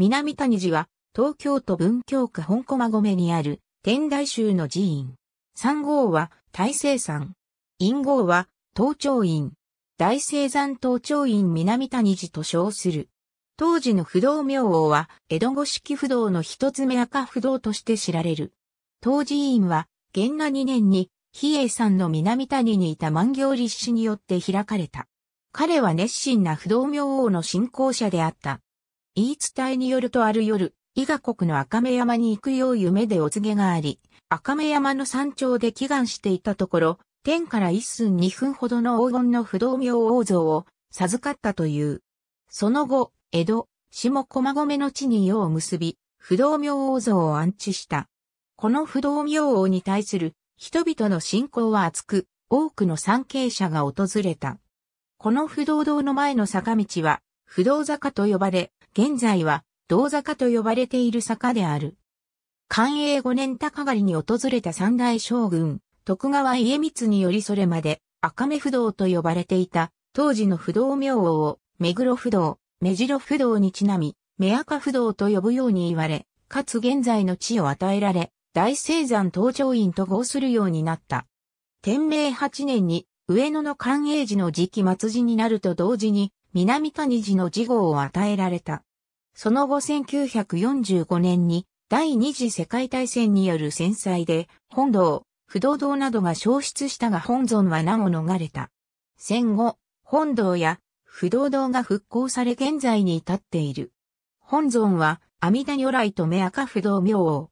南谷寺は、東京都文京区本駒込にある、天台宗の寺院。三号は、大聖山。陰号は、東朝院。大聖山東朝院南谷寺と称する。当時の不動明王は、江戸五式不動の一つ目赤不動として知られる。当寺院は、元和2年に、比叡山の南谷にいた万行立志によって開かれた。彼は熱心な不動明王の信仰者であった。言い伝えによるとある夜、伊賀国の赤目山に行くよう夢でお告げがあり、赤目山の山頂で祈願していたところ、天から一寸二分ほどの黄金の不動明王像を授かったという。その後、江戸、下駒込の地に世を結び、不動明王像を安置した。この不動明王に対する人々の信仰は厚く、多くの参詣者が訪れた。この不動堂の前の坂道は、不動坂と呼ばれ、現在は銅坂と呼ばれている坂である。寛永五年高狩りに訪れた三大将軍、徳川家光によりそれまで赤目不動と呼ばれていた当時の不動明王を目黒不動、目白不動にちなみ、目赤不動と呼ぶように言われ、かつ現在の地を与えられ、大聖山登場院と合するようになった。天明八年に上野の寛永寺の時期末寺になると同時に南谷寺の寺号を与えられた。その後1945年に第二次世界大戦による戦災で本堂、不動堂などが消失したが本尊は名を逃れた。戦後、本堂や不動堂が復興され現在に至っている。本尊は阿弥陀如来と目赤不動明王。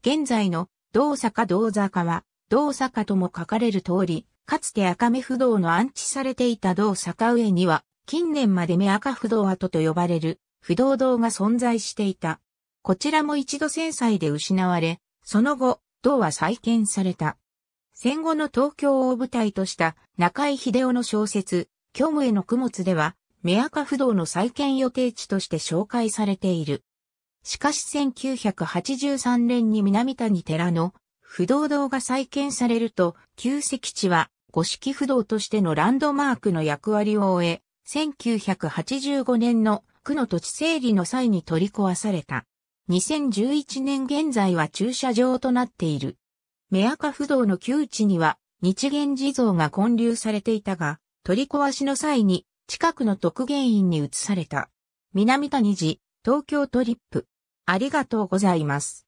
現在の道坂道坂は道坂とも書かれる通り、かつて赤目不動の安置されていた道坂上には近年まで目赤不動跡と呼ばれる不動堂が存在していた。こちらも一度戦災で失われ、その後、銅は再建された。戦後の東京を舞台とした中井秀夫の小説、虚無への供物では、目赤不動の再建予定地として紹介されている。しかし1983年に南谷寺の不動堂が再建されると、旧石地は五色不動としてのランドマークの役割を終え、1985年の区の土地整理の際に取り壊された。2011年現在は駐車場となっている。目赤不動の旧地には日元地蔵が建立されていたが、取り壊しの際に近くの特元院に移された。南谷寺、東京トリップ。ありがとうございます。